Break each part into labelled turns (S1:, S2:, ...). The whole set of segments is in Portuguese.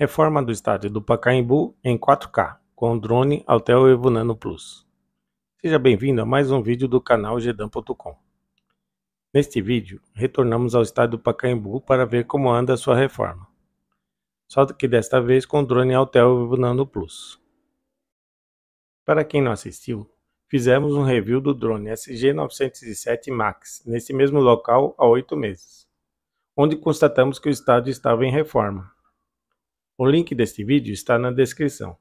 S1: Reforma do estádio do Pacaembu em 4K, com o drone Altel Evo Nano Plus. Seja bem-vindo a mais um vídeo do canal Gedan.com. Neste vídeo, retornamos ao estádio do Pacaembu para ver como anda a sua reforma. Só que desta vez com o drone Altel Evo Nano Plus. Para quem não assistiu, fizemos um review do drone SG907 Max, nesse mesmo local há oito meses, onde constatamos que o estádio estava em reforma o link deste vídeo está na descrição.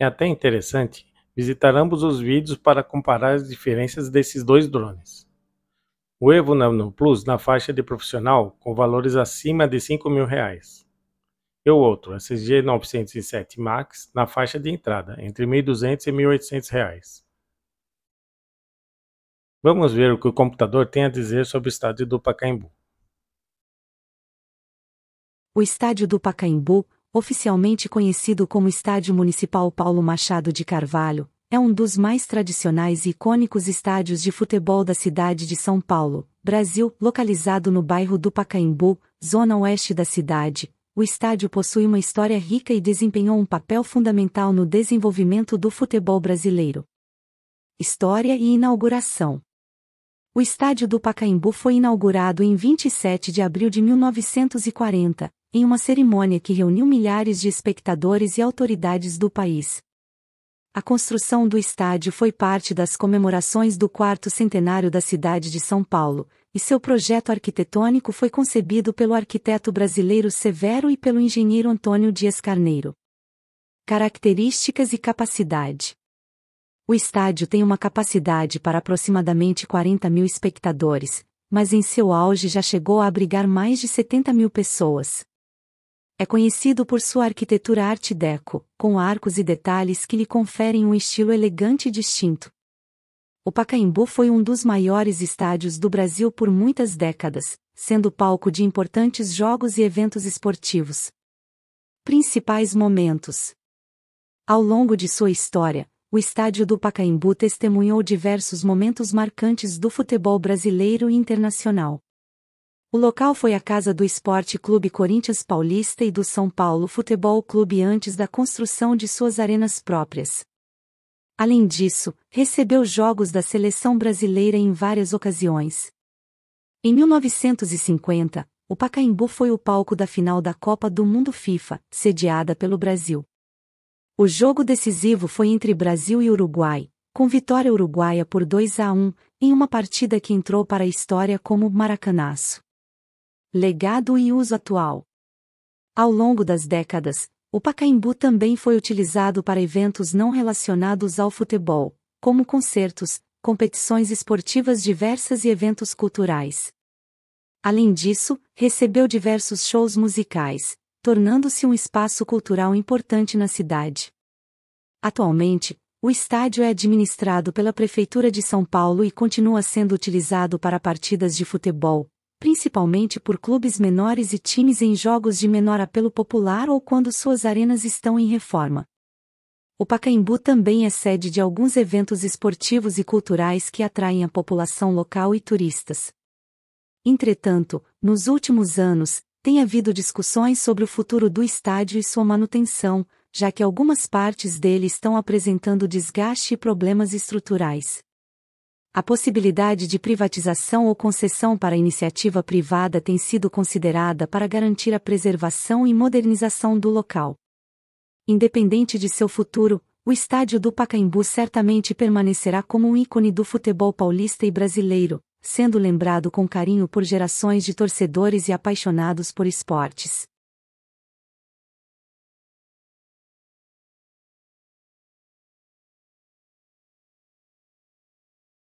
S1: É até interessante visitar ambos os vídeos para comparar as diferenças desses dois drones. O Evo Nano Plus na faixa de profissional com valores acima de 5 mil reais. E o outro, a CG 907 Max, na faixa de entrada, entre 1.200 e 1.800 reais. Vamos ver o que o computador tem a dizer sobre o estádio do Pacaembu.
S2: O estádio do Pacaembu, oficialmente conhecido como Estádio Municipal Paulo Machado de Carvalho, é um dos mais tradicionais e icônicos estádios de futebol da cidade de São Paulo, Brasil, localizado no bairro do Pacaembu, zona oeste da cidade. O estádio possui uma história rica e desempenhou um papel fundamental no desenvolvimento do futebol brasileiro. História e inauguração. O estádio do Pacaembu foi inaugurado em 27 de abril de 1940, em uma cerimônia que reuniu milhares de espectadores e autoridades do país. A construção do estádio foi parte das comemorações do quarto centenário da cidade de São Paulo, e seu projeto arquitetônico foi concebido pelo arquiteto brasileiro Severo e pelo engenheiro Antônio Dias Carneiro. Características e capacidade: O estádio tem uma capacidade para aproximadamente 40 mil espectadores, mas em seu auge já chegou a abrigar mais de 70 mil pessoas. É conhecido por sua arquitetura Art deco, com arcos e detalhes que lhe conferem um estilo elegante e distinto. O Pacaembu foi um dos maiores estádios do Brasil por muitas décadas, sendo palco de importantes jogos e eventos esportivos. Principais momentos: Ao longo de sua história, o estádio do Pacaembu testemunhou diversos momentos marcantes do futebol brasileiro e internacional. O local foi a casa do Esporte Clube Corinthians Paulista e do São Paulo Futebol Clube antes da construção de suas arenas próprias. Além disso, recebeu jogos da seleção brasileira em várias ocasiões. Em 1950, o Pacaembu foi o palco da final da Copa do Mundo FIFA, sediada pelo Brasil. O jogo decisivo foi entre Brasil e Uruguai, com vitória uruguaia por 2 a 1, em uma partida que entrou para a história como Maracanaço. Legado e uso atual. Ao longo das décadas, o Pacaembu também foi utilizado para eventos não relacionados ao futebol, como concertos, competições esportivas diversas e eventos culturais. Além disso, recebeu diversos shows musicais, tornando-se um espaço cultural importante na cidade. Atualmente, o estádio é administrado pela Prefeitura de São Paulo e continua sendo utilizado para partidas de futebol, principalmente por clubes menores e times em jogos de menor apelo popular ou quando suas arenas estão em reforma. O Pacaembu também é sede de alguns eventos esportivos e culturais que atraem a população local e turistas. Entretanto, nos últimos anos, tem havido discussões sobre o futuro do estádio e sua manutenção, já que algumas partes dele estão apresentando desgaste e problemas estruturais. A possibilidade de privatização ou concessão para iniciativa privada tem sido considerada para garantir a preservação e modernização do local. Independente de seu futuro, o estádio do Pacaembu certamente permanecerá como um ícone do futebol paulista e brasileiro, sendo lembrado com carinho por gerações de torcedores e apaixonados por esportes.